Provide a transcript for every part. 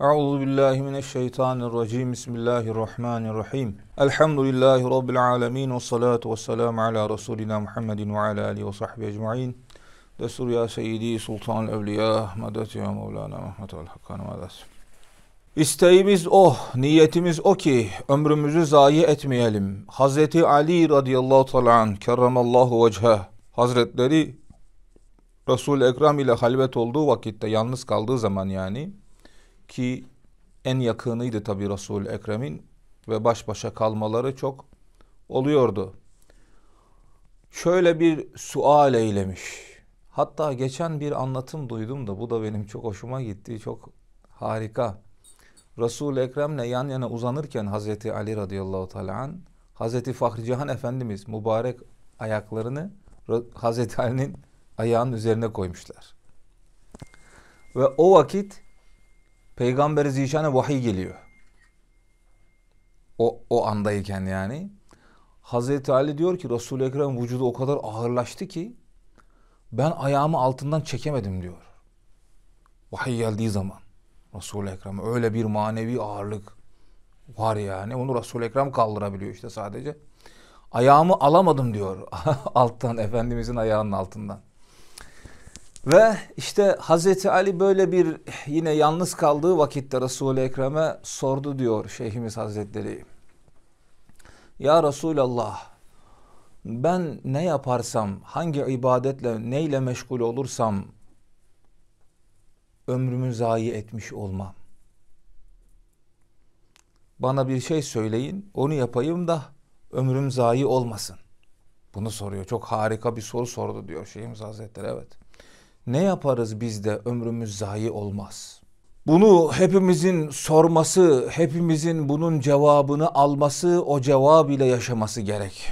Euzu billahi mineşşeytanirracim. Bismillahirrahmanirrahim. Elhamdülillahi rabbil alamin ve salatu vesselamü ala resulina Muhammedin ve ala alihi ve sahbihi ecmaîn. Destur ya seyyidi sultanul evliya, medet ya Mevlana Muhammed Hakkan medet. İsteğimiz o, niyetimiz o ki ömrümüzü zayi etmeyelim. Hazreti Ali radıyallahu teala an kerramallahu vecheh Hazretleri Resul Ekrem ile halvet olduğu vakitte yalnız kaldığı zaman yani ki en yakınıydı tabi Resul Ekrem'in ve baş başa kalmaları çok oluyordu. Şöyle bir sual eylemiş. Hatta geçen bir anlatım duydum da bu da benim çok hoşuma gitti. Çok harika. Resul Ekrem'le yan yana uzanırken Hazreti Ali radıyallahu teala Hazreti Fahri Cihan Efendimiz mübarek ayaklarını Hazreti Ali'nin ayağının üzerine koymuşlar. Ve o vakit Peygamber Zişan'a vahiy geliyor. O, o andayken yani. Hazreti Ali diyor ki Resul-i Ekrem vücudu o kadar ağırlaştı ki ben ayağımı altından çekemedim diyor. Vahiy geldiği zaman Resul-i Ekrem'e öyle bir manevi ağırlık var yani. Onu Resul-i Ekrem kaldırabiliyor işte sadece. Ayağımı alamadım diyor alttan Efendimizin ayağının altından. Ve işte Hazreti Ali böyle bir yine yalnız kaldığı vakitte Resul-i Ekrem'e sordu diyor Şeyhimiz Hazretleri. Ya Resulallah ben ne yaparsam, hangi ibadetle, neyle meşgul olursam ömrümü zayi etmiş olmam. Bana bir şey söyleyin, onu yapayım da ömrüm zayi olmasın. Bunu soruyor. Çok harika bir soru sordu diyor Şeyhimiz Hazretleri. Evet ne yaparız biz de ömrümüz zayi olmaz. Bunu hepimizin sorması, hepimizin bunun cevabını alması, o cevab ile yaşaması gerek.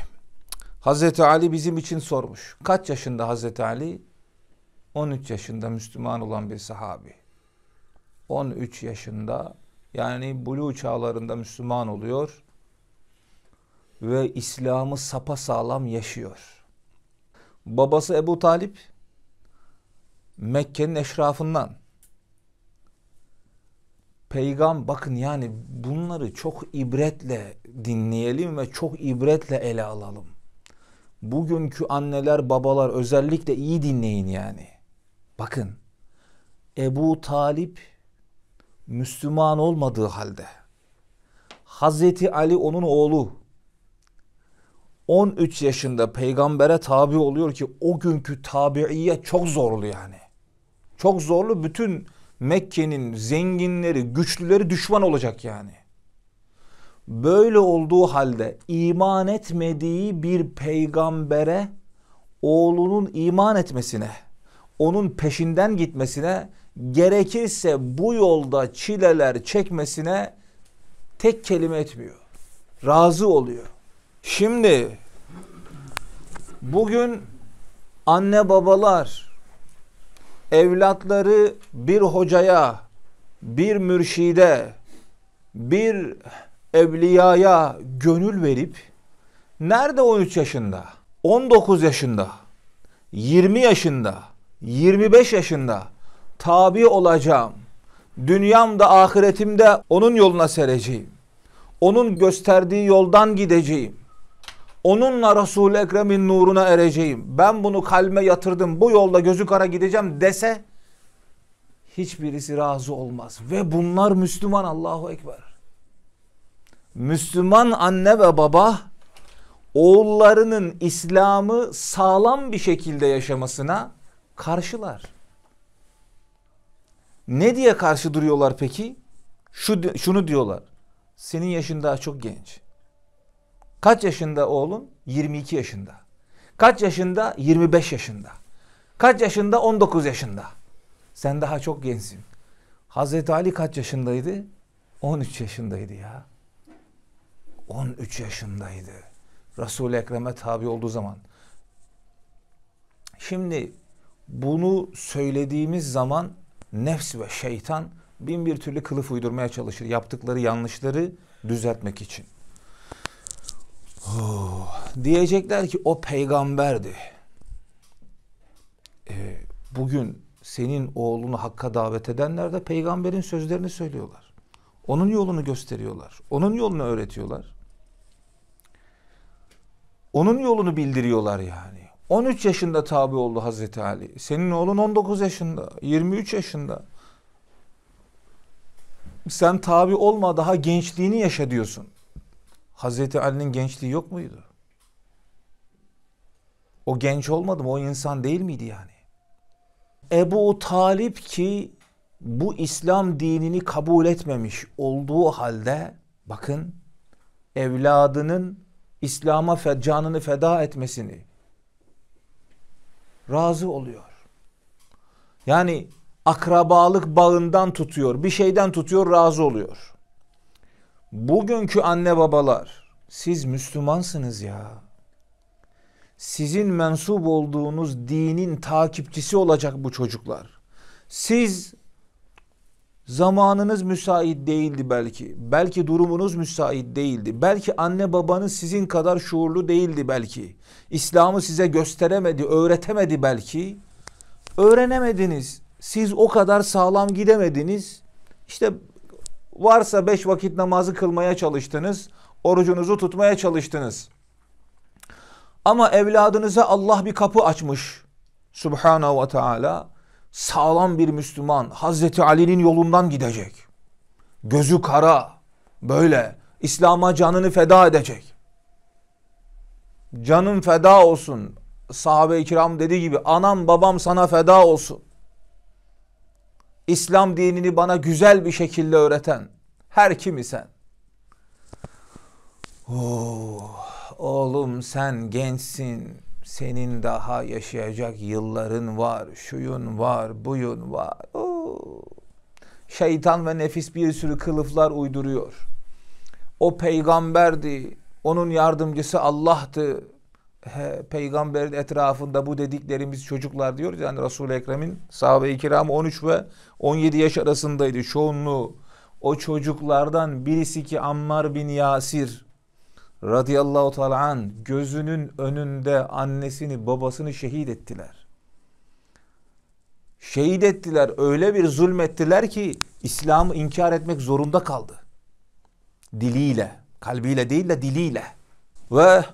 Hazreti Ali bizim için sormuş. Kaç yaşında Hazreti Ali? 13 yaşında Müslüman olan bir sahabi. 13 yaşında yani bulu çağlarında Müslüman oluyor ve İslam'ı sapasağlam yaşıyor. Babası Ebu Talip Mekke'nin eşrafından. Peygam bakın yani bunları çok ibretle dinleyelim ve çok ibretle ele alalım. Bugünkü anneler babalar özellikle iyi dinleyin yani. Bakın Ebu Talip Müslüman olmadığı halde Hazreti Ali onun oğlu 13 yaşında peygambere tabi oluyor ki o günkü tabiiye çok zorlu yani. Çok zorlu bütün Mekke'nin zenginleri, güçlüleri düşman olacak yani. Böyle olduğu halde iman etmediği bir peygambere oğlunun iman etmesine, onun peşinden gitmesine, gerekirse bu yolda çileler çekmesine tek kelime etmiyor. Razı oluyor. Şimdi bugün anne babalar evlatları bir hocaya, bir mürşide, bir evliyaya gönül verip nerede 13 yaşında, 19 yaşında, 20 yaşında, 25 yaşında tabi olacağım. Dünyamda ahiretimde onun yoluna sereceğim. Onun gösterdiği yoldan gideceğim onunla Resul-i Ekrem'in nuruna ereceğim. Ben bunu kalme yatırdım. Bu yolda gözü kara gideceğim dese hiçbirisi razı olmaz. Ve bunlar Müslüman Allahu Ekber. Müslüman anne ve baba oğullarının İslam'ı sağlam bir şekilde yaşamasına karşılar. Ne diye karşı duruyorlar peki? Şu, şunu diyorlar. Senin yaşın daha çok genç. Kaç yaşında oğlun? 22 yaşında. Kaç yaşında? 25 yaşında. Kaç yaşında? 19 yaşında. Sen daha çok gençsin. Hazreti Ali kaç yaşındaydı? 13 yaşındaydı ya. 13 yaşındaydı. Resul-i Ekrem'e tabi olduğu zaman. Şimdi bunu söylediğimiz zaman nefs ve şeytan bin bir türlü kılıf uydurmaya çalışır. Yaptıkları yanlışları düzeltmek için diyecekler ki o peygamberdi. E, bugün senin oğlunu hakka davet edenler de peygamberin sözlerini söylüyorlar. Onun yolunu gösteriyorlar. Onun yolunu öğretiyorlar. Onun yolunu bildiriyorlar yani. 13 yaşında tabi oldu Hazreti Ali. Senin oğlun 19 yaşında, 23 yaşında. Sen tabi olma daha gençliğini yaşa diyorsun. Hazreti Ali'nin gençliği yok muydu? O genç olmadı mı? O insan değil miydi yani? Ebu Talip ki bu İslam dinini kabul etmemiş olduğu halde bakın evladının İslam'a canını feda etmesini razı oluyor. Yani akrabalık bağından tutuyor, bir şeyden tutuyor, razı oluyor. Bugünkü anne babalar siz Müslümansınız ya. Sizin mensup olduğunuz dinin takipçisi olacak bu çocuklar. Siz zamanınız müsait değildi belki. Belki durumunuz müsait değildi. Belki anne babanız sizin kadar şuurlu değildi belki. İslam'ı size gösteremedi, öğretemedi belki. Öğrenemediniz. Siz o kadar sağlam gidemediniz. İşte Varsa beş vakit namazı kılmaya çalıştınız, orucunuzu tutmaya çalıştınız. Ama evladınıza Allah bir kapı açmış. Subhanahu ve Teala sağlam bir Müslüman Hazreti Ali'nin yolundan gidecek. Gözü kara böyle İslam'a canını feda edecek. Canım feda olsun. Sahabe-i kiram dediği gibi anam babam sana feda olsun. İslam dinini bana güzel bir şekilde öğreten her kim isen. Oh, oğlum sen gençsin. Senin daha yaşayacak yılların var. Şuyun var, buyun var. Oh. Şeytan ve nefis bir sürü kılıflar uyduruyor. O peygamberdi. Onun yardımcısı Allah'tı peygamberin etrafında bu dediklerimiz çocuklar diyoruz. Yani Resul-i Ekrem'in sahabe-i kiramı 13 ve 17 yaş arasındaydı. Çoğunluğu o çocuklardan birisi ki Ammar bin Yasir radıyallahu teala an gözünün önünde annesini babasını şehit ettiler. Şehit ettiler öyle bir zulmettiler ki İslam'ı inkar etmek zorunda kaldı. Diliyle kalbiyle değil de diliyle. Ve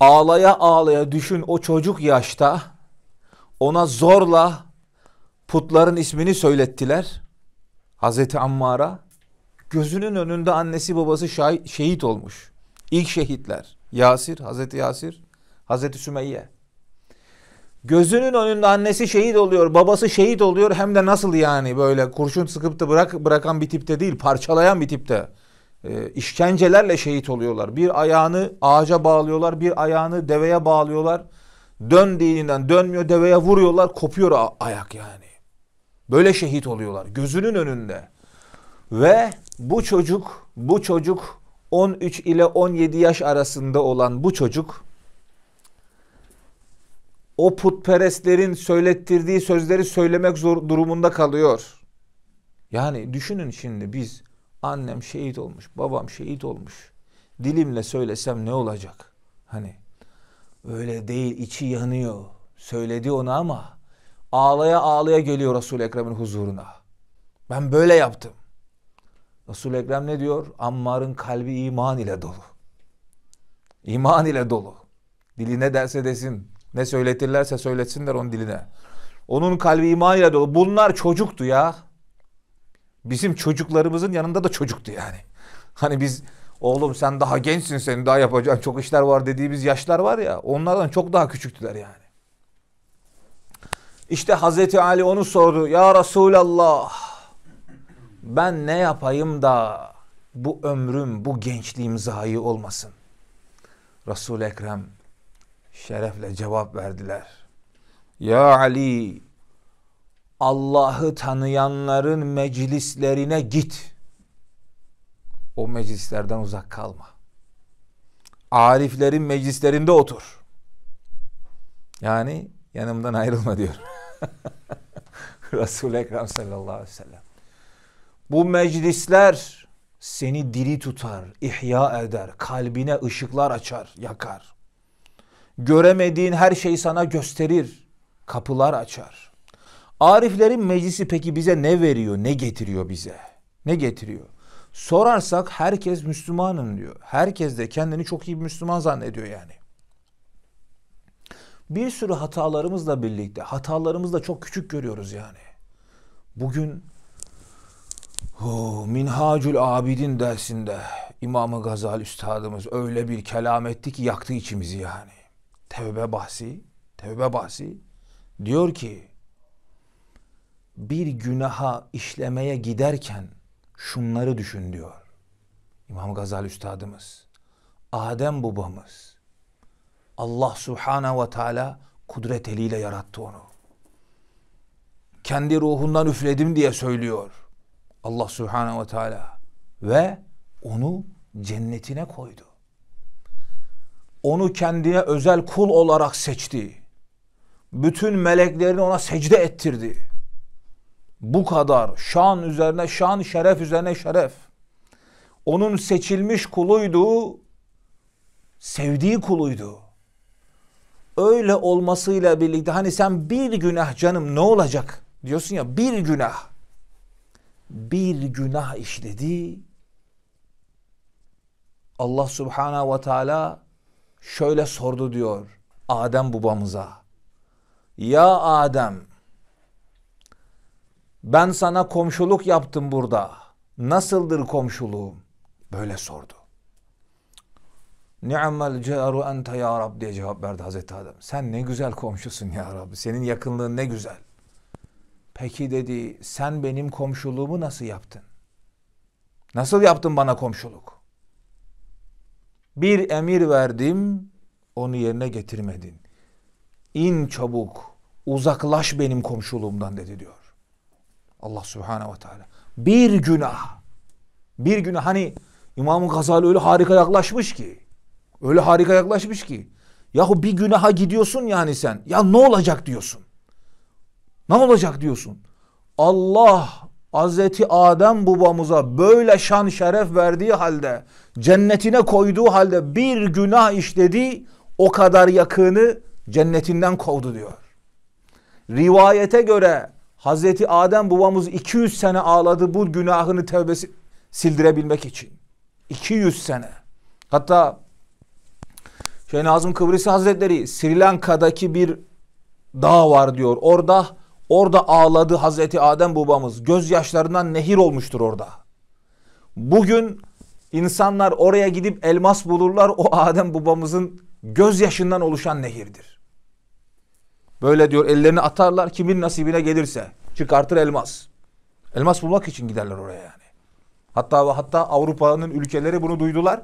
ağlaya ağlaya düşün o çocuk yaşta ona zorla putların ismini söylettiler. Hazreti Ammar'a gözünün önünde annesi babası şehit olmuş. İlk şehitler Yasir, Hazreti Yasir, Hazreti Sümeyye. Gözünün önünde annesi şehit oluyor, babası şehit oluyor hem de nasıl yani böyle kurşun sıkıp da bırak, bırakan bir tipte değil, parçalayan bir tipte e, işkencelerle şehit oluyorlar. Bir ayağını ağaca bağlıyorlar, bir ayağını deveye bağlıyorlar. Dön dininden dönmüyor, deveye vuruyorlar, kopuyor ayak yani. Böyle şehit oluyorlar gözünün önünde. Ve bu çocuk, bu çocuk 13 ile 17 yaş arasında olan bu çocuk o putperestlerin söylettirdiği sözleri söylemek zor durumunda kalıyor. Yani düşünün şimdi biz Annem şehit olmuş, babam şehit olmuş. Dilimle söylesem ne olacak? Hani öyle değil içi yanıyor. Söyledi ona ama ağlaya ağlaya geliyor Resul Ekrem'in huzuruna. Ben böyle yaptım. Resul Ekrem ne diyor? Ammar'ın kalbi iman ile dolu. İman ile dolu. Dili ne derse desin, ne söyletirlerse söyletsinler onun diline. Onun kalbi iman ile dolu. Bunlar çocuktu ya bizim çocuklarımızın yanında da çocuktu yani. Hani biz oğlum sen daha gençsin senin daha yapacağın çok işler var dediğimiz yaşlar var ya onlardan çok daha küçüktüler yani. İşte Hazreti Ali onu sordu. Ya Resulallah ben ne yapayım da bu ömrüm bu gençliğim zayi olmasın. Resul-i Ekrem şerefle cevap verdiler. Ya Ali Allah'ı tanıyanların meclislerine git. O meclislerden uzak kalma. Ariflerin meclislerinde otur. Yani yanımdan ayrılma diyor. Resul-i Ekrem sallallahu aleyhi ve sellem. Bu meclisler seni diri tutar, ihya eder, kalbine ışıklar açar, yakar. Göremediğin her şeyi sana gösterir, kapılar açar. Ariflerin meclisi peki bize ne veriyor, ne getiriyor bize? Ne getiriyor? Sorarsak herkes Müslümanım diyor. Herkes de kendini çok iyi bir Müslüman zannediyor yani. Bir sürü hatalarımızla birlikte hatalarımızı da çok küçük görüyoruz yani. Bugün oh, Minhacül Abidin dersinde İmam-ı Gazali Üstadımız öyle bir kelam etti ki yaktı içimizi yani. Tevbe bahsi, tevbe bahsi diyor ki bir günaha işlemeye giderken şunları düşün diyor. İmam Gazali Üstadımız, Adem babamız, Allah Subhanahu ve Teala kudret eliyle yarattı onu. Kendi ruhundan üfledim diye söylüyor Allah Subhanahu ve Teala ve onu cennetine koydu. Onu kendine özel kul olarak seçti. Bütün meleklerini ona secde ettirdi bu kadar şan üzerine şan, şeref üzerine şeref. Onun seçilmiş kuluydu, sevdiği kuluydu. Öyle olmasıyla birlikte hani sen bir günah canım ne olacak diyorsun ya bir günah. Bir günah işledi. Allah subhanahu ve teala şöyle sordu diyor Adem babamıza. Ya Adem ben sana komşuluk yaptım burada. Nasıldır komşuluğum? Böyle sordu. Ni'mel ceru ente ya Rab diye cevap verdi Hazreti Adam. Sen ne güzel komşusun ya Rabbi. Senin yakınlığın ne güzel. Peki dedi sen benim komşuluğumu nasıl yaptın? Nasıl yaptın bana komşuluk? Bir emir verdim onu yerine getirmedin. İn çabuk uzaklaş benim komşuluğumdan dedi diyor. Allah Subhanahu ve Teala. Bir günah. Bir günah hani İmam Gazali öyle harika yaklaşmış ki. Öyle harika yaklaşmış ki. Yahu bir günaha gidiyorsun yani sen. Ya ne olacak diyorsun. Ne olacak diyorsun. Allah Hazreti Adem babamıza böyle şan şeref verdiği halde cennetine koyduğu halde bir günah işledi o kadar yakını cennetinden kovdu diyor. Rivayete göre Hazreti Adem babamız 200 sene ağladı bu günahını tevbesi sildirebilmek için. 200 sene. Hatta Şeyh Nazım Kıbrısı Hazretleri Sri Lanka'daki bir dağ var diyor. Orada orada ağladı Hazreti Adem babamız. Gözyaşlarından nehir olmuştur orada. Bugün insanlar oraya gidip elmas bulurlar. O Adem babamızın gözyaşından oluşan nehirdir. Böyle diyor ellerini atarlar kimin nasibine gelirse. Çıkartır elmas. Elmas bulmak için giderler oraya yani. Hatta ve hatta Avrupa'nın ülkeleri bunu duydular.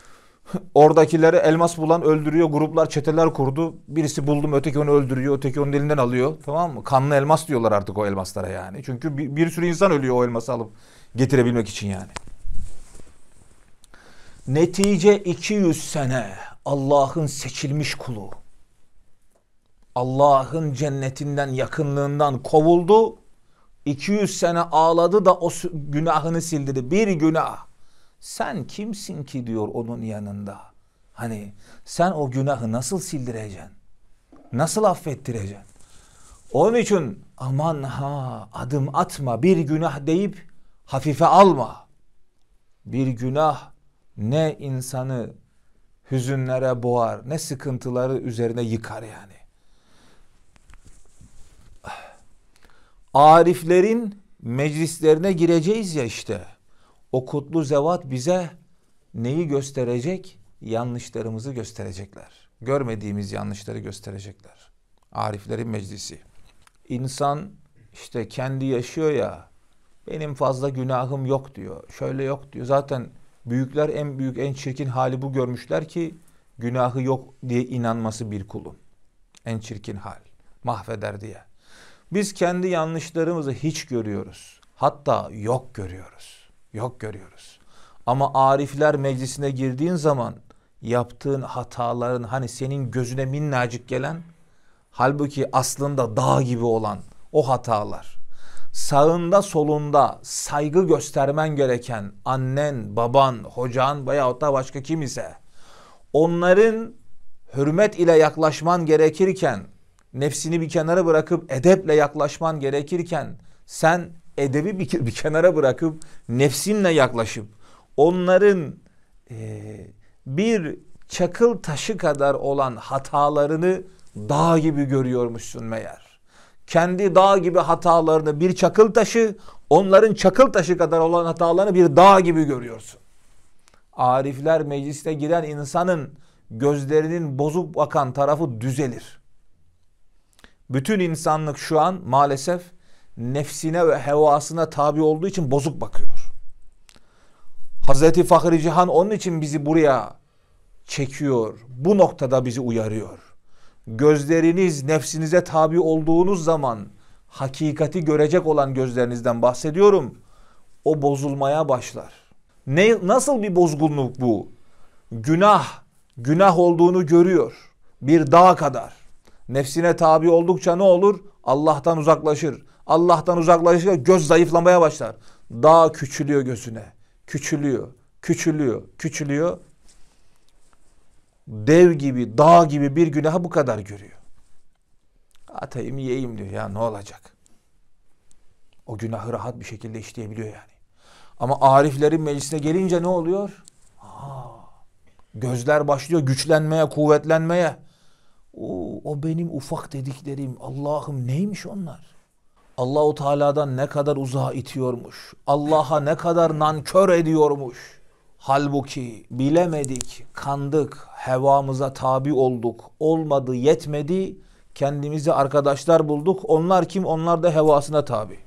Oradakileri elmas bulan öldürüyor. Gruplar çeteler kurdu. Birisi buldum öteki onu öldürüyor. Öteki onun elinden alıyor. Tamam mı? Kanlı elmas diyorlar artık o elmaslara yani. Çünkü bir, bir sürü insan ölüyor o elması alıp getirebilmek için yani. Netice 200 sene Allah'ın seçilmiş kulu. Allah'ın cennetinden yakınlığından kovuldu. 200 sene ağladı da o günahını sildirdi. Bir günah. Sen kimsin ki diyor onun yanında. Hani sen o günahı nasıl sildireceksin? Nasıl affettireceksin? Onun için aman ha adım atma bir günah deyip hafife alma. Bir günah ne insanı hüzünlere boğar ne sıkıntıları üzerine yıkar yani. Ariflerin meclislerine gireceğiz ya işte. O kutlu zevat bize neyi gösterecek? Yanlışlarımızı gösterecekler. Görmediğimiz yanlışları gösterecekler. Ariflerin meclisi. İnsan işte kendi yaşıyor ya. Benim fazla günahım yok diyor. Şöyle yok diyor. Zaten büyükler en büyük en çirkin hali bu görmüşler ki günahı yok diye inanması bir kulun. En çirkin hal. Mahveder diye. Biz kendi yanlışlarımızı hiç görüyoruz. Hatta yok görüyoruz. Yok görüyoruz. Ama arifler meclisine girdiğin zaman yaptığın hataların hani senin gözüne minnacık gelen halbuki aslında dağ gibi olan o hatalar sağında solunda saygı göstermen gereken annen, baban, hocan veyahut da başka kim ise onların hürmet ile yaklaşman gerekirken nefsini bir kenara bırakıp edeple yaklaşman gerekirken sen edebi bir, kenara bırakıp nefsinle yaklaşıp onların e, bir çakıl taşı kadar olan hatalarını dağ gibi görüyormuşsun meğer. Kendi dağ gibi hatalarını bir çakıl taşı, onların çakıl taşı kadar olan hatalarını bir dağ gibi görüyorsun. Arifler meclisine giren insanın gözlerinin bozup bakan tarafı düzelir. Bütün insanlık şu an maalesef nefsine ve hevasına tabi olduğu için bozuk bakıyor. Hazreti Fahri Cihan onun için bizi buraya çekiyor. Bu noktada bizi uyarıyor. Gözleriniz nefsinize tabi olduğunuz zaman hakikati görecek olan gözlerinizden bahsediyorum. O bozulmaya başlar. Ne, nasıl bir bozgunluk bu? Günah, günah olduğunu görüyor. Bir dağ kadar Nefsine tabi oldukça ne olur? Allah'tan uzaklaşır. Allah'tan uzaklaşınca göz zayıflamaya başlar. Dağ küçülüyor gözüne. Küçülüyor, küçülüyor, küçülüyor. Dev gibi, dağ gibi bir günaha bu kadar görüyor. Atayım yiyeyim diyor ya ne olacak? O günahı rahat bir şekilde işleyebiliyor yani. Ama ariflerin meclisine gelince ne oluyor? Aa, gözler başlıyor güçlenmeye, kuvvetlenmeye. O, o benim ufak dediklerim Allah'ım neymiş onlar? Allahu Teala'dan ne kadar uzağa itiyormuş. Allah'a ne kadar nankör ediyormuş. Halbuki bilemedik, kandık, hevamıza tabi olduk. Olmadı, yetmedi. Kendimizi arkadaşlar bulduk. Onlar kim? Onlar da hevasına tabi.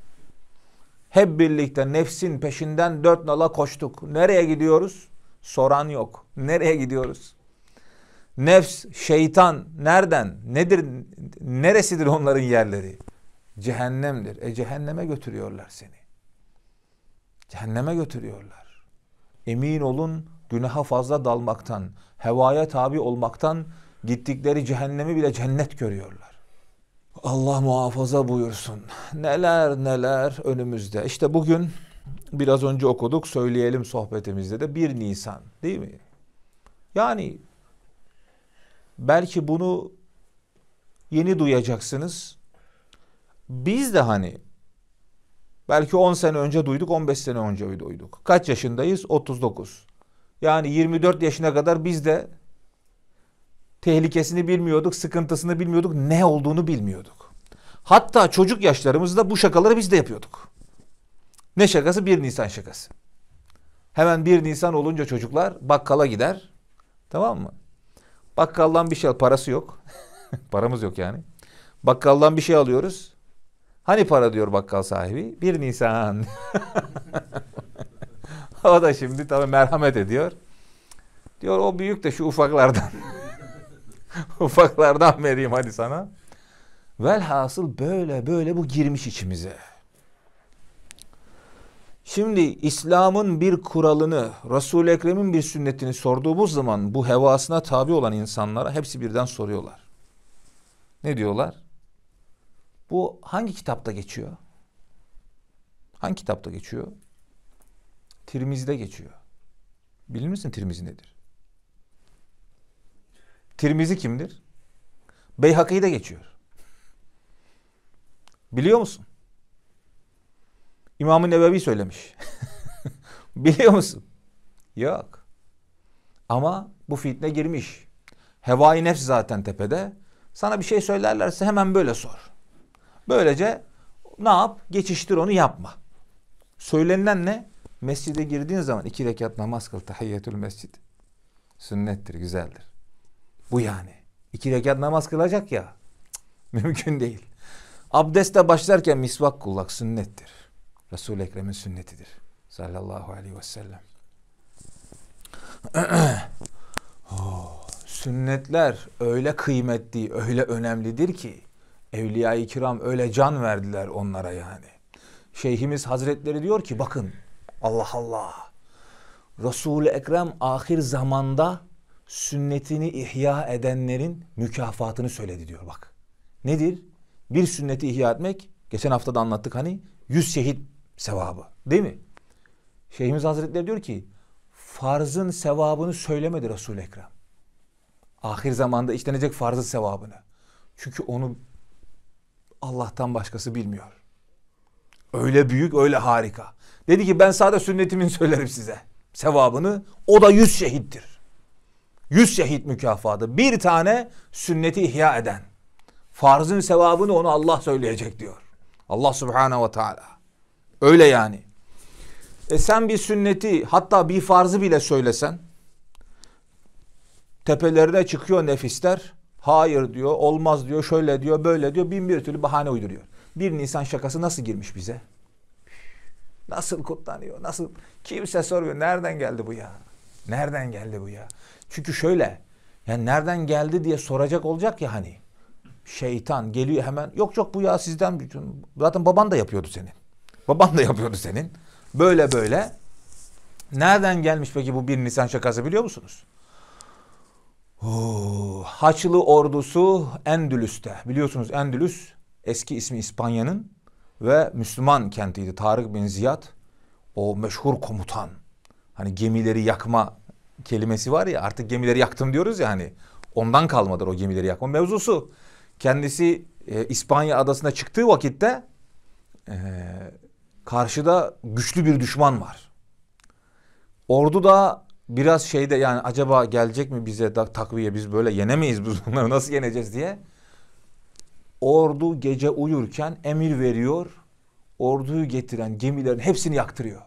Hep birlikte nefsin peşinden dört nala koştuk. Nereye gidiyoruz? Soran yok. Nereye gidiyoruz? nefs, şeytan nereden, nedir, neresidir onların yerleri? Cehennemdir. E cehenneme götürüyorlar seni. Cehenneme götürüyorlar. Emin olun günaha fazla dalmaktan, hevaya tabi olmaktan gittikleri cehennemi bile cennet görüyorlar. Allah muhafaza buyursun. Neler neler önümüzde. İşte bugün biraz önce okuduk söyleyelim sohbetimizde de 1 Nisan değil mi? Yani Belki bunu yeni duyacaksınız. Biz de hani belki 10 sene önce duyduk, 15 sene önce duyduk. Kaç yaşındayız? 39. Yani 24 yaşına kadar biz de tehlikesini bilmiyorduk, sıkıntısını bilmiyorduk, ne olduğunu bilmiyorduk. Hatta çocuk yaşlarımızda bu şakaları biz de yapıyorduk. Ne şakası? 1 Nisan şakası. Hemen 1 Nisan olunca çocuklar bakkala gider. Tamam mı? Bakkaldan bir şey al. Parası yok. Paramız yok yani. Bakkaldan bir şey alıyoruz. Hani para diyor bakkal sahibi? Bir Nisan. o da şimdi tabii merhamet ediyor. Diyor o büyük de şu ufaklardan. ufaklardan vereyim hadi sana. Velhasıl böyle böyle bu girmiş içimize. Şimdi İslam'ın bir kuralını, Resul-i Ekrem'in bir sünnetini sorduğumuz zaman bu hevasına tabi olan insanlara hepsi birden soruyorlar. Ne diyorlar? Bu hangi kitapta geçiyor? Hangi kitapta geçiyor? Tirmizi'de geçiyor. Bilir misin Tirmizi nedir? Tirmizi kimdir? Beyhaki'de geçiyor. Biliyor musun? İmam-ı Nebevi söylemiş. Biliyor musun? Yok. Ama bu fitne girmiş. Hevai nefs zaten tepede. Sana bir şey söylerlerse hemen böyle sor. Böylece ne yap? Geçiştir onu yapma. Söylenilen ne? Mescide girdiğin zaman iki rekat namaz kıl. Tahiyyetül mescid. Sünnettir, güzeldir. Bu yani. İki rekat namaz kılacak ya. Cık, mümkün değil. Abdeste başlarken misvak kullanmak sünnettir. Resul-i Ekrem'in sünnetidir. Sallallahu aleyhi ve sellem. Oh, sünnetler öyle kıymetli, öyle önemlidir ki evliya-i kiram öyle can verdiler onlara yani. Şeyhimiz Hazretleri diyor ki bakın Allah Allah. Resul-i Ekrem ahir zamanda sünnetini ihya edenlerin mükafatını söyledi diyor bak. Nedir? Bir sünneti ihya etmek, geçen hafta da anlattık hani, yüz şehit sevabı. Değil mi? Şeyhimiz Hazretleri diyor ki farzın sevabını söylemedi resul Ekrem. Ahir zamanda işlenecek farzın sevabını. Çünkü onu Allah'tan başkası bilmiyor. Öyle büyük, öyle harika. Dedi ki ben sadece sünnetimin söylerim size sevabını. O da yüz şehittir. Yüz şehit mükafatı. Bir tane sünneti ihya eden. Farzın sevabını onu Allah söyleyecek diyor. Allah subhanehu ve teala. Öyle yani. E sen bir sünneti hatta bir farzı bile söylesen tepelerine çıkıyor nefisler. Hayır diyor, olmaz diyor, şöyle diyor, böyle diyor. Bin bir türlü bahane uyduruyor. Bir Nisan şakası nasıl girmiş bize? Nasıl kutlanıyor? Nasıl? Kimse soruyor. Nereden geldi bu ya? Nereden geldi bu ya? Çünkü şöyle. Yani nereden geldi diye soracak olacak ya hani. Şeytan geliyor hemen. Yok yok bu ya sizden. Zaten baban da yapıyordu senin. Baban da yapıyordu senin. Böyle böyle. Nereden gelmiş peki bu bir Nisan şakası biliyor musunuz? Oo, Haçlı ordusu Endülüs'te. Biliyorsunuz Endülüs eski ismi İspanya'nın ve Müslüman kentiydi. Tarık bin Ziyad o meşhur komutan. Hani gemileri yakma kelimesi var ya artık gemileri yaktım diyoruz ya hani. Ondan kalmadır o gemileri yakma mevzusu. Kendisi e, İspanya adasına çıktığı vakitte e, karşıda güçlü bir düşman var. Ordu da biraz şeyde yani acaba gelecek mi bize takviye biz böyle yenemeyiz biz bunları nasıl yeneceğiz diye. Ordu gece uyurken emir veriyor. Orduyu getiren gemilerin hepsini yaktırıyor.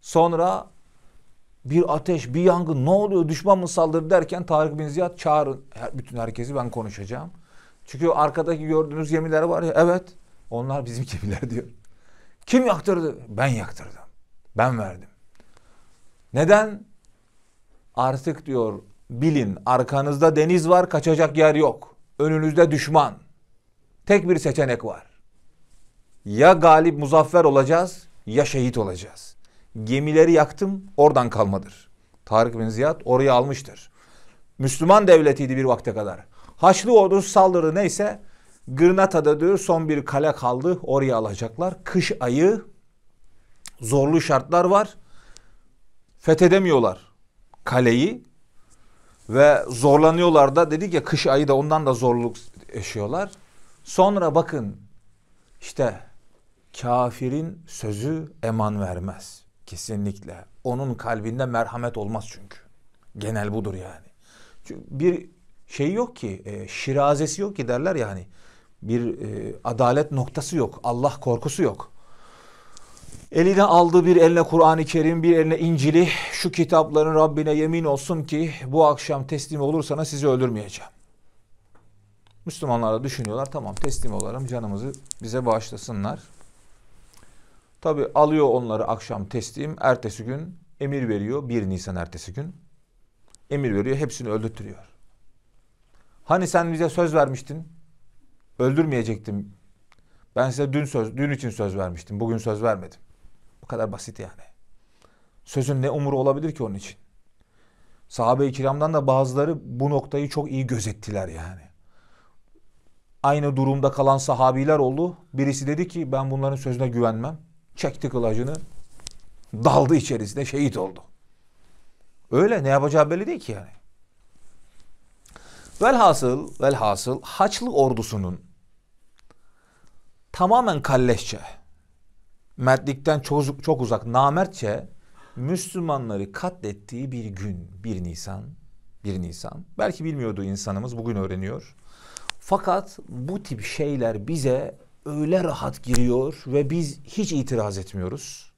Sonra bir ateş, bir yangın ne oluyor düşman mı saldırdı derken Tarık bin Ziyad çağırın bütün herkesi ben konuşacağım. Çünkü arkadaki gördüğünüz gemiler var ya evet onlar bizim gemiler diyor. Kim yaktırdı? Ben yaktırdım. Ben verdim. Neden? Artık diyor bilin arkanızda deniz var kaçacak yer yok. Önünüzde düşman. Tek bir seçenek var. Ya galip muzaffer olacağız ya şehit olacağız. Gemileri yaktım oradan kalmadır. Tarık bin Ziyad orayı almıştır. Müslüman devletiydi bir vakte kadar. Haçlı ordusu saldırı neyse Gırnata'da diyor son bir kale kaldı oraya alacaklar. Kış ayı zorlu şartlar var. Fethedemiyorlar kaleyi ve zorlanıyorlar da dedik ya kış ayı da ondan da zorluk yaşıyorlar. Sonra bakın işte kafirin sözü eman vermez kesinlikle. Onun kalbinde merhamet olmaz çünkü. Genel budur yani. Çünkü bir şey yok ki, e, şirazesi yok ki derler yani. Ya hani bir e, adalet noktası yok. Allah korkusu yok. Eline aldığı bir eline Kur'an-ı Kerim, bir eline İncil'i şu kitapların Rabbine yemin olsun ki bu akşam teslim olursana sizi öldürmeyeceğim. Müslümanlar da düşünüyorlar tamam teslim olalım canımızı bize bağışlasınlar. Tabi alıyor onları akşam teslim ertesi gün emir veriyor 1 Nisan ertesi gün. Emir veriyor hepsini öldürtüyor. Hani sen bize söz vermiştin Öldürmeyecektim. Ben size dün söz, dün için söz vermiştim. Bugün söz vermedim. Bu kadar basit yani. Sözün ne umuru olabilir ki onun için? Sahabe-i kiramdan da bazıları bu noktayı çok iyi gözettiler yani. Aynı durumda kalan sahabiler oldu. Birisi dedi ki ben bunların sözüne güvenmem. Çekti kılacını. Daldı içerisine şehit oldu. Öyle ne yapacağı belli değil ki yani. Velhasıl, velhasıl Haçlı ordusunun tamamen kalleşçe, mertlikten çok, çok uzak, namertçe Müslümanları katlettiği bir gün, 1 Nisan, 1 Nisan. Belki bilmiyordu insanımız, bugün öğreniyor. Fakat bu tip şeyler bize öyle rahat giriyor ve biz hiç itiraz etmiyoruz.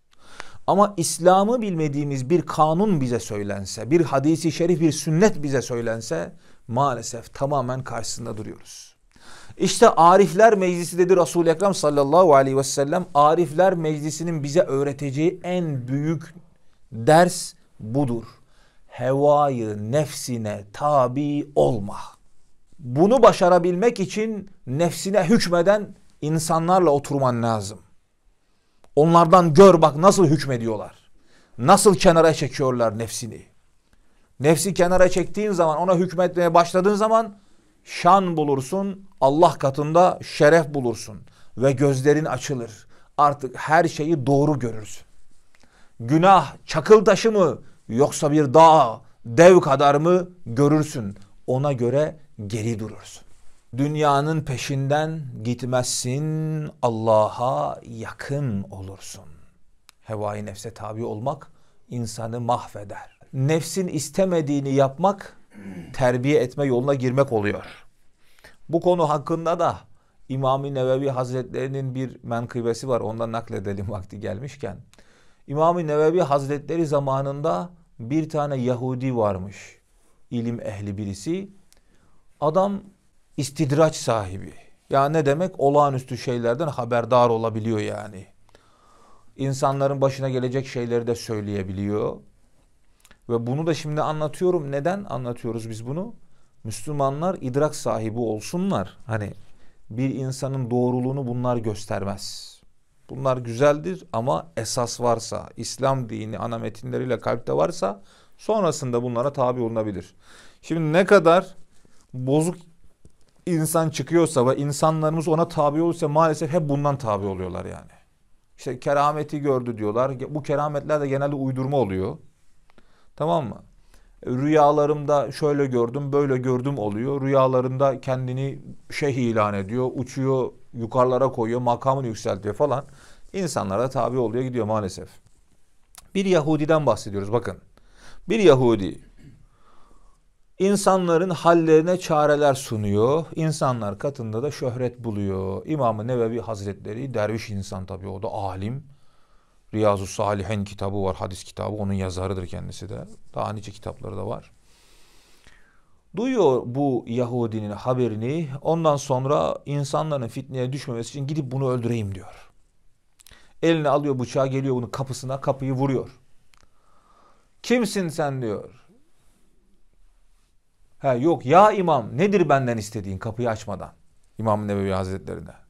Ama İslam'ı bilmediğimiz bir kanun bize söylense, bir hadisi şerif, bir sünnet bize söylense maalesef tamamen karşısında duruyoruz. İşte Arifler Meclisi dedi Resul-i Ekrem sallallahu aleyhi ve sellem. Arifler Meclisi'nin bize öğreteceği en büyük ders budur. Hevayı nefsine tabi olma. Bunu başarabilmek için nefsine hükmeden insanlarla oturman lazım. Onlardan gör bak nasıl hükmediyorlar. Nasıl kenara çekiyorlar nefsini. Nefsi kenara çektiğin zaman ona hükmetmeye başladığın zaman şan bulursun, Allah katında şeref bulursun ve gözlerin açılır. Artık her şeyi doğru görürsün. Günah çakıl taşı mı yoksa bir dağ dev kadar mı görürsün. Ona göre geri durursun. Dünyanın peşinden gitmezsin, Allah'a yakın olursun. Hevai nefse tabi olmak insanı mahveder. Nefsin istemediğini yapmak terbiye etme yoluna girmek oluyor. Bu konu hakkında da İmam-ı Nevevi Hazretleri'nin bir menkıbesi var. Ondan nakledelim vakti gelmişken. İmam-ı Nevevi Hazretleri zamanında bir tane Yahudi varmış. İlim ehli birisi. Adam istidraç sahibi. Ya ne demek? Olağanüstü şeylerden haberdar olabiliyor yani. İnsanların başına gelecek şeyleri de söyleyebiliyor. Ve bunu da şimdi anlatıyorum. Neden anlatıyoruz biz bunu? Müslümanlar idrak sahibi olsunlar. Hani bir insanın doğruluğunu bunlar göstermez. Bunlar güzeldir ama esas varsa, İslam dini ana metinleriyle kalpte varsa sonrasında bunlara tabi olunabilir. Şimdi ne kadar bozuk insan çıkıyorsa ve insanlarımız ona tabi olursa maalesef hep bundan tabi oluyorlar yani. İşte kerameti gördü diyorlar. Bu kerametler de genelde uydurma oluyor. Tamam mı? E, rüyalarımda şöyle gördüm, böyle gördüm oluyor. Rüyalarında kendini şeyh ilan ediyor, uçuyor, yukarılara koyuyor, makamını yükseltiyor falan. İnsanlara tabi oluyor gidiyor maalesef. Bir Yahudi'den bahsediyoruz bakın. Bir Yahudi insanların hallerine çareler sunuyor. İnsanlar katında da şöhret buluyor. İmam-ı Nevevi Hazretleri derviş insan tabii o da alim. Riyazu Salihin kitabı var, hadis kitabı. Onun yazarıdır kendisi de. Daha nice kitapları da var. Duyuyor bu Yahudinin haberini. Ondan sonra insanların fitneye düşmemesi için gidip bunu öldüreyim diyor. Eline alıyor bıçağı geliyor bunun kapısına kapıyı vuruyor. Kimsin sen diyor. He yok ya imam nedir benden istediğin kapıyı açmadan. İmam Nebevi Hazretleri'ne.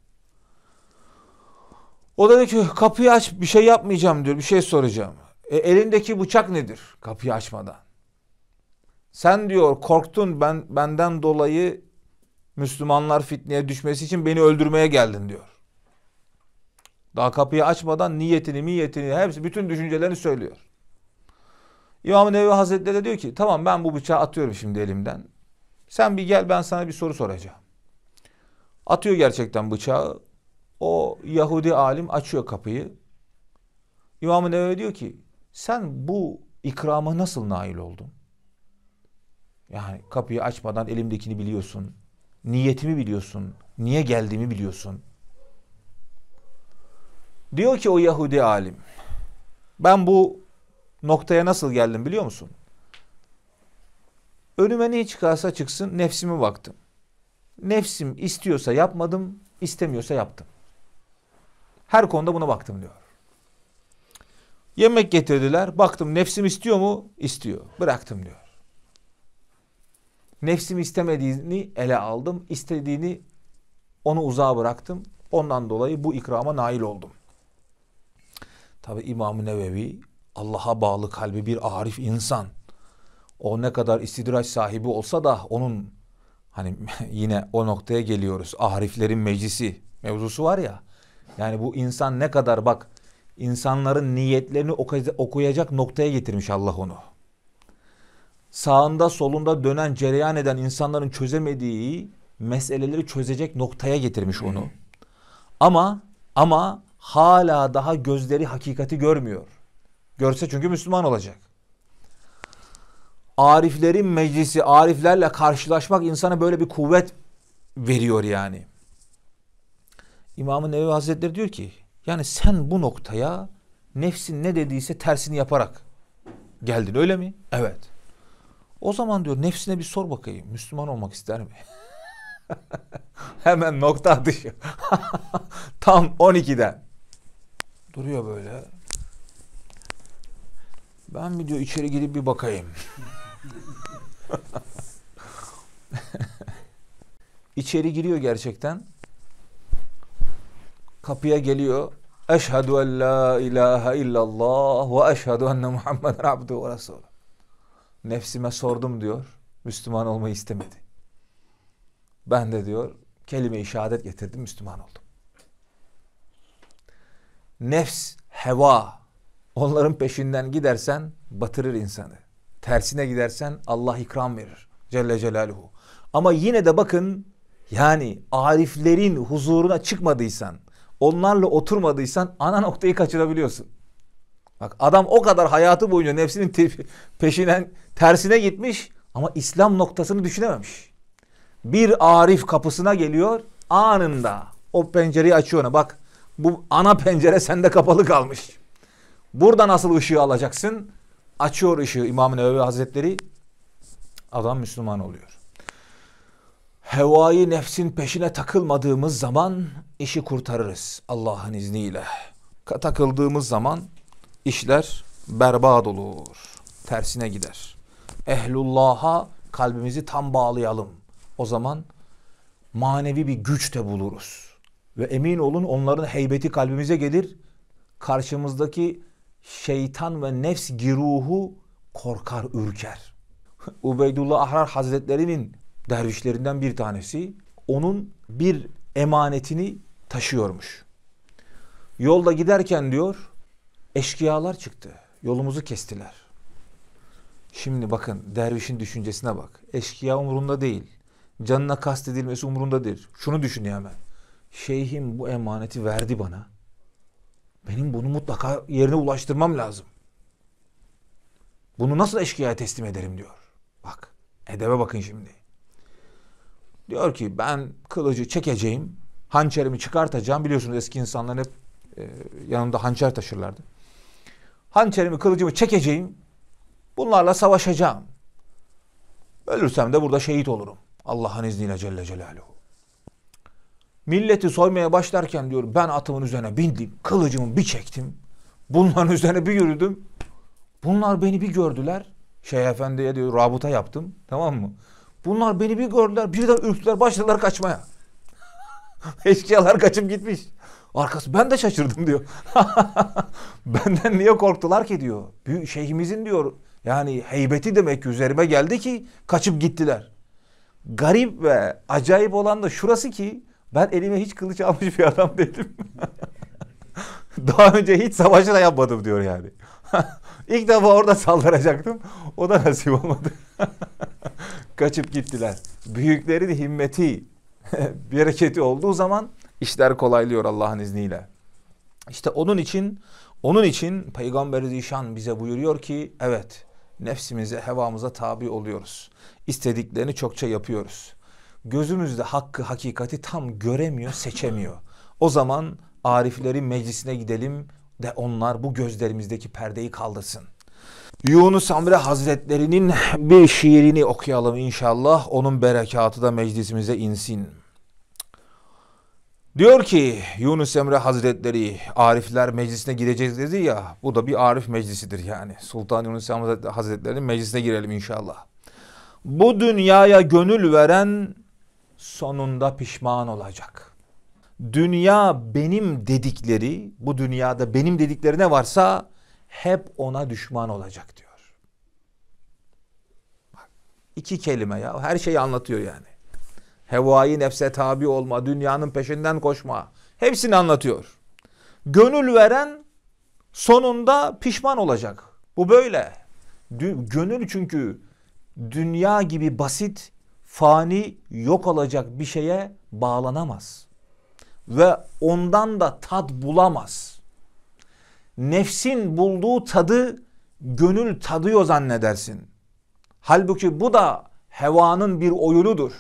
O da diyor ki kapıyı aç bir şey yapmayacağım diyor bir şey soracağım. E, elindeki bıçak nedir kapıyı açmadan? Sen diyor korktun ben benden dolayı Müslümanlar fitneye düşmesi için beni öldürmeye geldin diyor. Daha kapıyı açmadan niyetini, niyetini, hepsi bütün düşüncelerini söylüyor. İmam Nevi Hazretleri de diyor ki tamam ben bu bıçağı atıyorum şimdi elimden. Sen bir gel ben sana bir soru soracağım. Atıyor gerçekten bıçağı. O Yahudi alim açıyor kapıyı. İmam-ı Nevevi diyor ki sen bu ikrama nasıl nail oldun? Yani kapıyı açmadan elimdekini biliyorsun. Niyetimi biliyorsun. Niye geldiğimi biliyorsun. Diyor ki o Yahudi alim. Ben bu noktaya nasıl geldim biliyor musun? Önüme ne çıkarsa çıksın nefsimi baktım. Nefsim istiyorsa yapmadım, istemiyorsa yaptım. Her konuda buna baktım diyor. Yemek getirdiler. Baktım nefsim istiyor mu? İstiyor. Bıraktım diyor. Nefsim istemediğini ele aldım. İstediğini onu uzağa bıraktım. Ondan dolayı bu ikrama nail oldum. Tabi İmam-ı Nevevi Allah'a bağlı kalbi bir arif insan. O ne kadar istidraç sahibi olsa da onun hani yine o noktaya geliyoruz. Ariflerin meclisi mevzusu var ya. Yani bu insan ne kadar bak insanların niyetlerini okuyacak noktaya getirmiş Allah onu. Sağında solunda dönen cereyan eden insanların çözemediği meseleleri çözecek noktaya getirmiş onu. Ama ama hala daha gözleri hakikati görmüyor. Görse çünkü Müslüman olacak. Ariflerin meclisi, ariflerle karşılaşmak insana böyle bir kuvvet veriyor yani. İmam-ı Nevevi Hazretleri diyor ki yani sen bu noktaya nefsin ne dediyse tersini yaparak geldin öyle mi? Evet. O zaman diyor nefsine bir sor bakayım Müslüman olmak ister mi? Hemen nokta atışı. Tam 12'den. Duruyor böyle. Ben bir diyor içeri gidip bir bakayım. İçeri giriyor gerçekten kapıya geliyor. Eşhedü en la ilahe illallah ve eşhedü enne Muhammeden abdu ve resulü. Nefsime sordum diyor. Müslüman olmayı istemedi. Ben de diyor kelime-i şehadet getirdim Müslüman oldum. Nefs, heva onların peşinden gidersen batırır insanı. Tersine gidersen Allah ikram verir. Celle Celaluhu. Ama yine de bakın yani ariflerin huzuruna çıkmadıysan onlarla oturmadıysan ana noktayı kaçırabiliyorsun. Bak adam o kadar hayatı boyunca nefsinin te- peşinden tersine gitmiş ama İslam noktasını düşünememiş. Bir arif kapısına geliyor anında o pencereyi açıyor ona bak bu ana pencere sende kapalı kalmış. Burada nasıl ışığı alacaksın? Açıyor ışığı İmam-ı Nevevi Hazretleri adam Müslüman oluyor hevayı nefsin peşine takılmadığımız zaman işi kurtarırız Allah'ın izniyle. Takıldığımız zaman işler berbat olur. Tersine gider. Ehlullah'a kalbimizi tam bağlayalım. O zaman manevi bir güç de buluruz. Ve emin olun onların heybeti kalbimize gelir. Karşımızdaki şeytan ve nefs giruhu korkar, ürker. Ubeydullah Ahrar Hazretleri'nin dervişlerinden bir tanesi onun bir emanetini taşıyormuş. Yolda giderken diyor eşkıyalar çıktı. Yolumuzu kestiler. Şimdi bakın dervişin düşüncesine bak. Eşkıya umurunda değil. Canına kastedilmesi umurunda değil. Şunu düşünüyor hemen. Şeyhim bu emaneti verdi bana. Benim bunu mutlaka yerine ulaştırmam lazım. Bunu nasıl eşkıya teslim ederim diyor. Bak edebe bakın şimdi. Diyor ki ben kılıcı çekeceğim, hançerimi çıkartacağım. Biliyorsunuz eski insanlar hep e, yanında hançer taşırlardı. Hançerimi, kılıcımı çekeceğim. Bunlarla savaşacağım. Ölürsem de burada şehit olurum. Allah'ın izniyle Celle Celaluhu. Milleti soymaya başlarken diyor ben atımın üzerine bindim. Kılıcımı bir çektim. Bunların üzerine bir yürüdüm. Bunlar beni bir gördüler. Şeyh Efendi'ye diyor rabuta yaptım. Tamam mı? Bunlar beni bir gördüler. Birden ürktüler. Başladılar kaçmaya. Eşkıyalar kaçıp gitmiş. Arkası ben de şaşırdım diyor. Benden niye korktular ki diyor. Büyük şeyhimizin diyor. Yani heybeti demek üzerime geldi ki kaçıp gittiler. Garip ve acayip olan da şurası ki ben elime hiç kılıç almış bir adam değilim. Daha önce hiç savaşı da yapmadım diyor yani. İlk defa orada saldıracaktım. O da nasip olmadı kaçıp gittiler. Büyüklerin himmeti, bereketi olduğu zaman işler kolaylıyor Allah'ın izniyle. İşte onun için onun için Peygamberi Zişan bize buyuruyor ki evet nefsimize, hevamıza tabi oluyoruz. İstediklerini çokça yapıyoruz. Gözümüzde hakkı, hakikati tam göremiyor, seçemiyor. O zaman arifleri meclisine gidelim de onlar bu gözlerimizdeki perdeyi kaldırsın. Yunus Emre Hazretlerinin bir şiirini okuyalım inşallah. Onun berekatı da meclisimize insin. Diyor ki Yunus Emre Hazretleri Arifler Meclisi'ne gideceğiz dedi ya. Bu da bir Arif Meclisidir yani. Sultan Yunus Emre Hazretleri'nin meclisine girelim inşallah. Bu dünyaya gönül veren sonunda pişman olacak. Dünya benim dedikleri, bu dünyada benim dedikleri ne varsa hep ona düşman olacak diyor. Bak, iki kelime ya her şeyi anlatıyor yani. Hevai nefse tabi olma, dünyanın peşinden koşma. Hepsini anlatıyor. Gönül veren sonunda pişman olacak. Bu böyle. gönül çünkü dünya gibi basit, fani, yok olacak bir şeye bağlanamaz. Ve ondan da tat bulamaz nefsin bulduğu tadı gönül tadıyor zannedersin. Halbuki bu da hevanın bir oyunudur.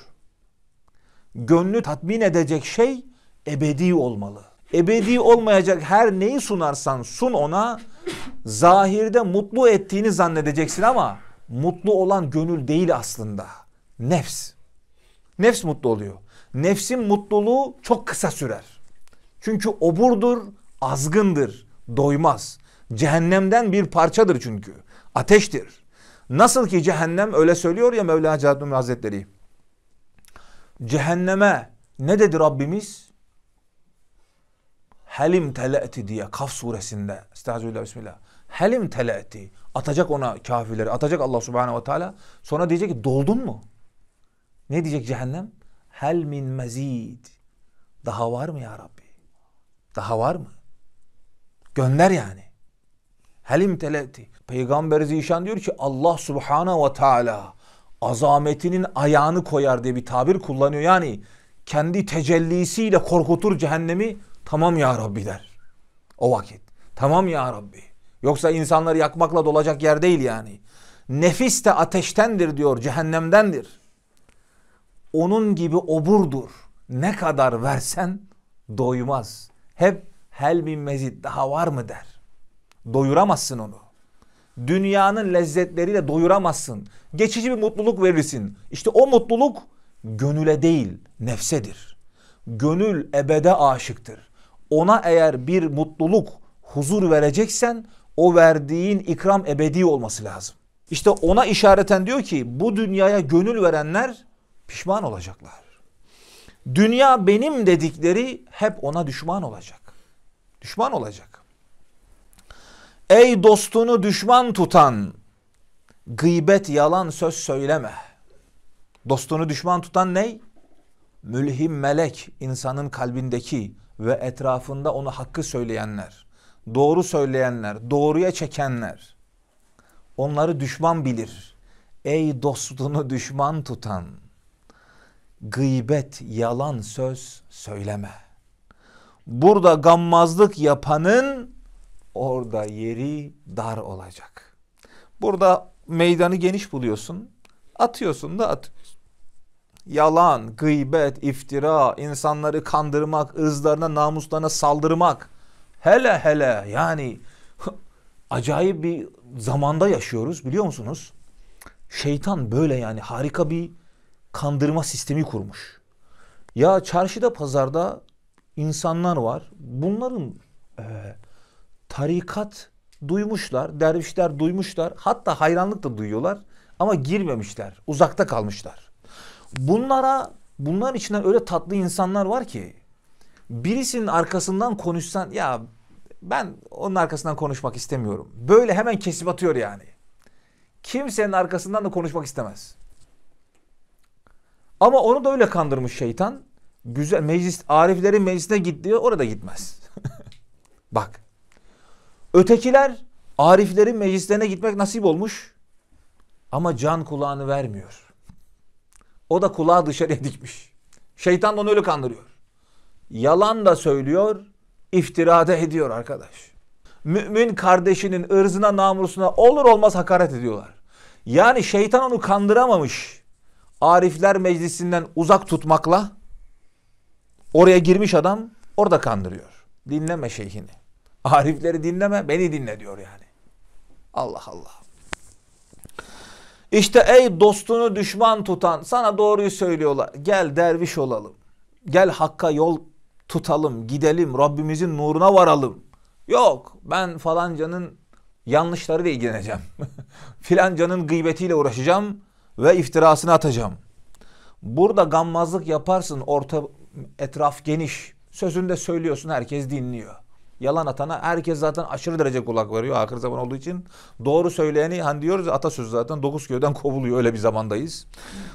Gönlü tatmin edecek şey ebedi olmalı. Ebedi olmayacak her neyi sunarsan sun ona zahirde mutlu ettiğini zannedeceksin ama mutlu olan gönül değil aslında. Nefs. Nefs mutlu oluyor. Nefsin mutluluğu çok kısa sürer. Çünkü oburdur, azgındır doymaz. Cehennemden bir parçadır çünkü. Ateştir. Nasıl ki cehennem öyle söylüyor ya Mevla Celaleddin Hazretleri. Cehenneme ne dedi Rabbimiz? Helim tele'ti diye Kaf suresinde. Estağfirullah bismillah. Helim tele'ti. Atacak ona kafirleri. Atacak Allah subhanehu ve teala. Sonra diyecek ki doldun mu? Ne diyecek cehennem? Hel min mezid. Daha var mı ya Rabbi? Daha var mı? Gönder yani. Helim teleti. Peygamber Zişan diyor ki Allah subhanahu ve teala azametinin ayağını koyar diye bir tabir kullanıyor. Yani kendi tecellisiyle korkutur cehennemi. Tamam ya Rabbi der. O vakit. Tamam ya Rabbi. Yoksa insanları yakmakla dolacak yer değil yani. Nefis de ateştendir diyor, cehennemdendir. Onun gibi oburdur. Ne kadar versen doymaz. Hep hel min mezid daha var mı der. Doyuramazsın onu. Dünyanın lezzetleriyle doyuramazsın. Geçici bir mutluluk verirsin. İşte o mutluluk gönüle değil nefsedir. Gönül ebede aşıktır. Ona eğer bir mutluluk, huzur vereceksen o verdiğin ikram ebedi olması lazım. İşte ona işareten diyor ki bu dünyaya gönül verenler pişman olacaklar. Dünya benim dedikleri hep ona düşman olacak. Düşman olacak. Ey dostunu düşman tutan, gıybet yalan söz söyleme. Dostunu düşman tutan ney? Mülhim melek insanın kalbindeki ve etrafında onu hakkı söyleyenler, doğru söyleyenler, doğruya çekenler. Onları düşman bilir. Ey dostunu düşman tutan, gıybet yalan söz söyleme.'' burada gammazlık yapanın orada yeri dar olacak. Burada meydanı geniş buluyorsun. Atıyorsun da atıyorsun. Yalan, gıybet, iftira, insanları kandırmak, ızlarına namuslarına saldırmak. Hele hele yani acayip bir zamanda yaşıyoruz biliyor musunuz? Şeytan böyle yani harika bir kandırma sistemi kurmuş. Ya çarşıda pazarda insanlar var. Bunların e, tarikat duymuşlar, dervişler duymuşlar. Hatta hayranlık da duyuyorlar ama girmemişler, uzakta kalmışlar. Bunlara, bunlar içinden öyle tatlı insanlar var ki birisinin arkasından konuşsan ya ben onun arkasından konuşmak istemiyorum. Böyle hemen kesip atıyor yani. Kimsenin arkasından da konuşmak istemez. Ama onu da öyle kandırmış şeytan güzel meclis ariflerin meclisine git diyor orada gitmez. Bak. Ötekiler ariflerin meclislerine gitmek nasip olmuş ama can kulağını vermiyor. O da kulağı dışarıya dikmiş. Şeytan onu öyle kandırıyor. Yalan da söylüyor, iftira da ediyor arkadaş. Mümin kardeşinin ırzına namusuna olur olmaz hakaret ediyorlar. Yani şeytan onu kandıramamış. Arifler meclisinden uzak tutmakla Oraya girmiş adam orada kandırıyor. Dinleme şeyhini. Arifleri dinleme beni dinle diyor yani. Allah Allah. İşte ey dostunu düşman tutan sana doğruyu söylüyorlar. Gel derviş olalım. Gel hakka yol tutalım, gidelim, Rabbimizin nuruna varalım. Yok ben falancanın yanlışlarıyla ilgileneceğim. Filancanın gıybetiyle uğraşacağım ve iftirasını atacağım. Burada gammazlık yaparsın orta, etraf geniş. Sözünde söylüyorsun herkes dinliyor. Yalan atana herkes zaten aşırı derece kulak veriyor ahir zaman olduğu için. Doğru söyleyeni hani diyoruz atasözü zaten dokuz köyden kovuluyor öyle bir zamandayız.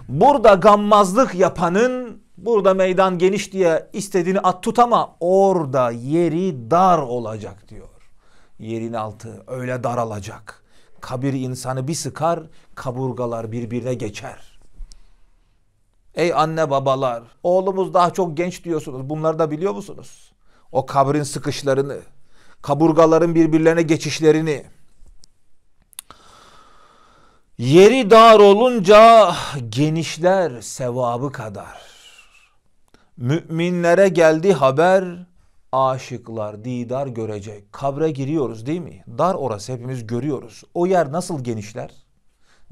Burada gammazlık yapanın burada meydan geniş diye istediğini at tut ama orada yeri dar olacak diyor. Yerin altı öyle daralacak. Kabir insanı bir sıkar kaburgalar birbirine geçer. Ey anne babalar, oğlumuz daha çok genç diyorsunuz. Bunları da biliyor musunuz? O kabrin sıkışlarını, kaburgaların birbirlerine geçişlerini. Yeri dar olunca genişler sevabı kadar. Müminlere geldi haber, aşıklar didar görecek. Kabre giriyoruz değil mi? Dar orası hepimiz görüyoruz. O yer nasıl genişler?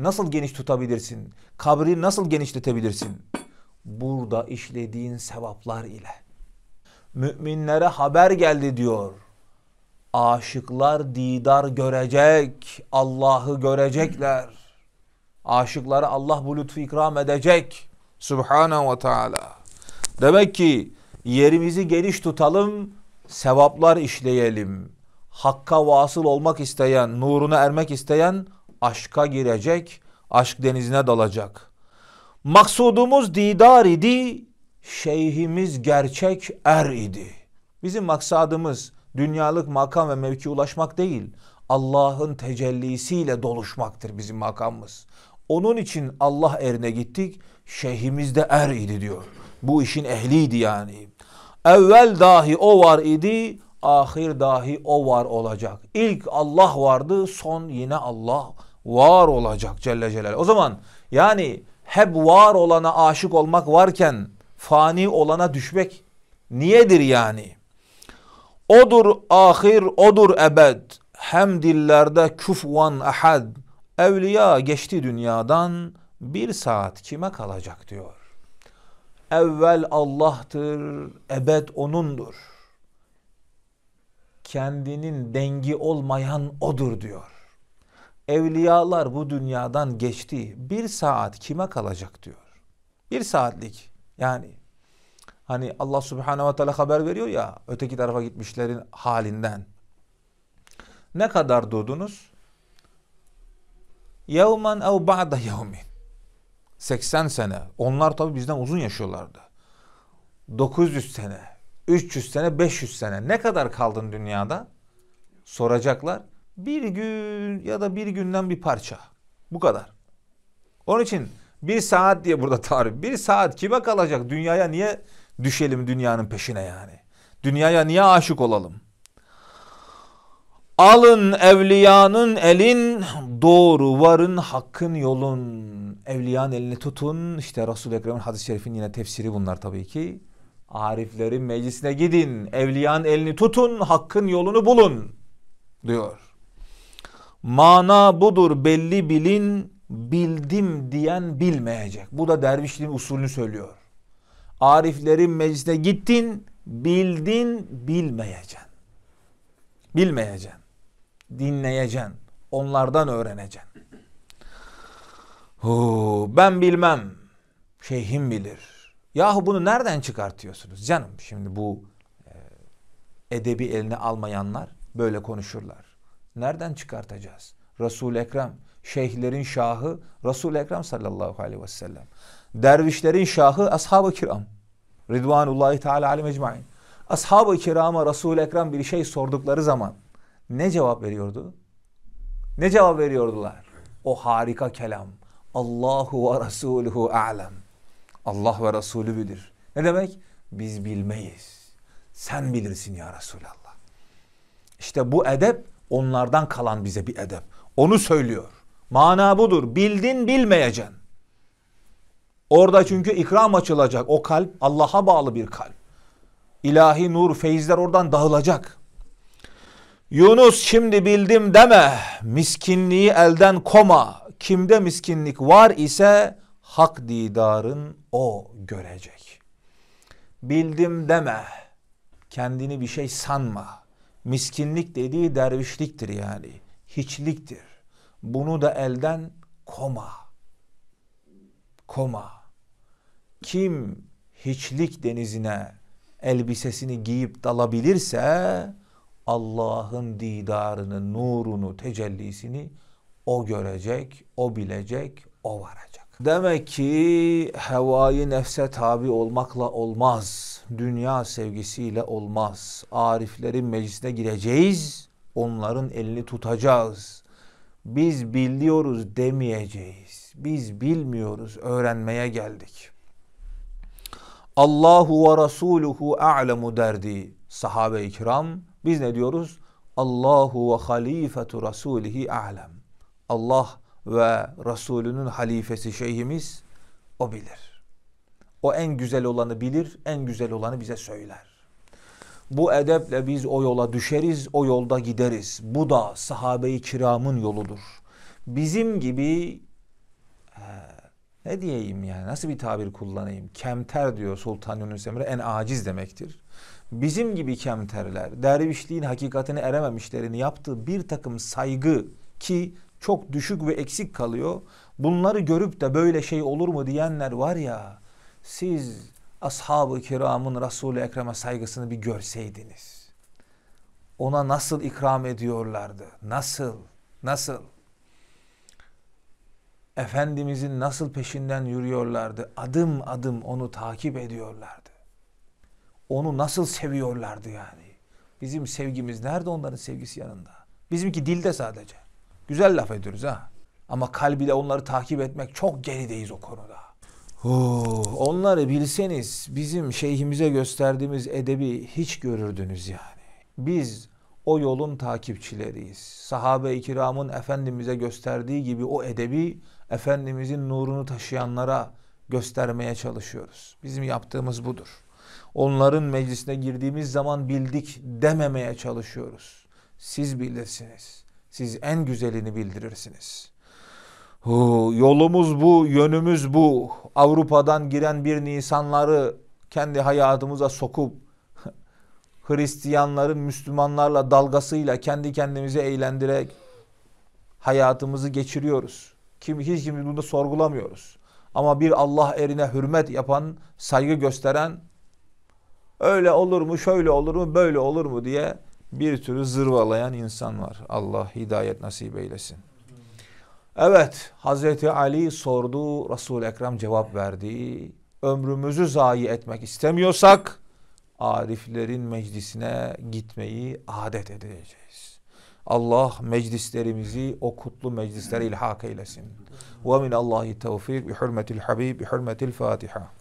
nasıl geniş tutabilirsin? Kabri nasıl genişletebilirsin? Burada işlediğin sevaplar ile. Müminlere haber geldi diyor. Aşıklar didar görecek, Allah'ı görecekler. Aşıklara Allah bu lütfu ikram edecek. Subhanahu ve Teala. Demek ki yerimizi geniş tutalım, sevaplar işleyelim. Hakka vasıl olmak isteyen, nuruna ermek isteyen aşka girecek, aşk denizine dalacak. Maksudumuz didar idi, şeyhimiz gerçek er idi. Bizim maksadımız dünyalık makam ve mevki ulaşmak değil, Allah'ın tecellisiyle doluşmaktır bizim makamımız. Onun için Allah erine gittik, şeyhimiz de er idi diyor. Bu işin ehliydi yani. Evvel dahi o var idi, ahir dahi o var olacak. İlk Allah vardı, son yine Allah var olacak Celle Celal. O zaman yani hep var olana aşık olmak varken fani olana düşmek niyedir yani? Odur ahir, odur ebed. Hem dillerde küfvan ahad. Evliya geçti dünyadan bir saat kime kalacak diyor. Evvel Allah'tır, ebed O'nundur. Kendinin dengi olmayan O'dur diyor evliyalar bu dünyadan geçti. Bir saat kime kalacak diyor. Bir saatlik yani hani Allah subhanehu ve teala haber veriyor ya öteki tarafa gitmişlerin halinden. Ne kadar doğdunuz? Yevmen ev ba'da yevmin. 80 sene. Onlar tabi bizden uzun yaşıyorlardı. 900 sene, 300 sene, 500 sene. Ne kadar kaldın dünyada? Soracaklar bir gün ya da bir günden bir parça. Bu kadar. Onun için bir saat diye burada tarif. Bir saat kime kalacak? Dünyaya niye düşelim dünyanın peşine yani? Dünyaya niye aşık olalım? Alın evliyanın elin, doğru varın hakkın yolun. Evliyanın elini tutun. İşte Resul-i Ekrem'in hadis-i şerifin yine tefsiri bunlar tabii ki. Ariflerin meclisine gidin, evliyanın elini tutun, hakkın yolunu bulun diyor. Mana budur belli bilin, bildim diyen bilmeyecek. Bu da dervişliğin usulünü söylüyor. Ariflerin meclisine gittin, bildin, bilmeyeceksin. Bilmeyeceksin. Dinleyeceksin. Onlardan öğreneceksin. Huu, ben bilmem. Şeyhim bilir. Yahu bunu nereden çıkartıyorsunuz canım? Şimdi bu e, edebi eline almayanlar böyle konuşurlar. Nereden çıkartacağız? Resul Ekrem, şeyhlerin şahı Resul Ekrem sallallahu aleyhi ve sellem. Dervişlerin şahı ashab-ı kiram. Ridvanullahi Teala aleyhi mecmain. Ashab-ı kirama Resul Ekrem bir şey sordukları zaman ne cevap veriyordu? Ne cevap veriyordular? O harika kelam. Allahu ve Resuluhu alem. Allah ve Resulü bilir. Ne demek? Biz bilmeyiz. Sen bilirsin ya Resulallah. İşte bu edep Onlardan kalan bize bir edep. Onu söylüyor. Mana budur. Bildin bilmeyeceksin. Orada çünkü ikram açılacak. O kalp Allah'a bağlı bir kalp. İlahi nur, feyizler oradan dağılacak. Yunus şimdi bildim deme. Miskinliği elden koma. Kimde miskinlik var ise hak didarın o görecek. Bildim deme. Kendini bir şey sanma. Miskinlik dediği dervişliktir yani. Hiçliktir. Bunu da elden koma. Koma. Kim hiçlik denizine elbisesini giyip dalabilirse Allah'ın didarını, nurunu, tecellisini o görecek, o bilecek, o varacak. Demek ki hevayı nefse tabi olmakla olmaz. Dünya sevgisiyle olmaz. Ariflerin meclisine gireceğiz. Onların elini tutacağız. Biz biliyoruz demeyeceğiz. Biz bilmiyoruz, öğrenmeye geldik. Allahu ve Resuluhu a'lemu derdi sahabe-i kiram. Biz ne diyoruz? Allahu ve halifetu rasulihi a'lem. Allah ve Resulünün halifesi şeyhimiz o bilir. O en güzel olanı bilir, en güzel olanı bize söyler. Bu edeple biz o yola düşeriz, o yolda gideriz. Bu da sahabe-i kiramın yoludur. Bizim gibi e, ne diyeyim yani nasıl bir tabir kullanayım? Kemter diyor Sultan Yunus Emre en aciz demektir. Bizim gibi kemterler dervişliğin hakikatini erememişlerini yaptığı bir takım saygı ki çok düşük ve eksik kalıyor. Bunları görüp de böyle şey olur mu diyenler var ya siz ashab-ı kiramın Resul-i Ekrem'e saygısını bir görseydiniz. Ona nasıl ikram ediyorlardı? Nasıl? Nasıl? Efendimizin nasıl peşinden yürüyorlardı? Adım adım onu takip ediyorlardı. Onu nasıl seviyorlardı yani? Bizim sevgimiz nerede onların sevgisi yanında? Bizimki dilde sadece. Güzel laf ediyoruz ha. Ama kalbiyle onları takip etmek çok gerideyiz o konuda. Oo, onları bilseniz bizim şeyhimize gösterdiğimiz edebi hiç görürdünüz yani. Biz o yolun takipçileriyiz. Sahabe-i kiramın Efendimiz'e gösterdiği gibi o edebi Efendimiz'in nurunu taşıyanlara göstermeye çalışıyoruz. Bizim yaptığımız budur. Onların meclisine girdiğimiz zaman bildik dememeye çalışıyoruz. Siz bilirsiniz. Siz en güzelini bildirirsiniz. Huu, yolumuz bu, yönümüz bu. Avrupa'dan giren bir Nisanları kendi hayatımıza sokup Hristiyanların Müslümanlarla dalgasıyla kendi kendimize eğlendirerek hayatımızı geçiriyoruz. Kim, hiç kimse bunu sorgulamıyoruz. Ama bir Allah erine hürmet yapan, saygı gösteren öyle olur mu, şöyle olur mu, böyle olur mu diye bir türlü zırvalayan insan var. Allah hidayet nasip eylesin. Evet, Hazreti Ali sordu, Resul Ekrem cevap verdi. Ömrümüzü zayi etmek istemiyorsak ariflerin meclisine gitmeyi adet edeceğiz. Allah meclislerimizi o kutlu meclislere ilhak eylesin. Ve min Allahi tevfik bi hürmetil habib bi hürmetil Fatiha.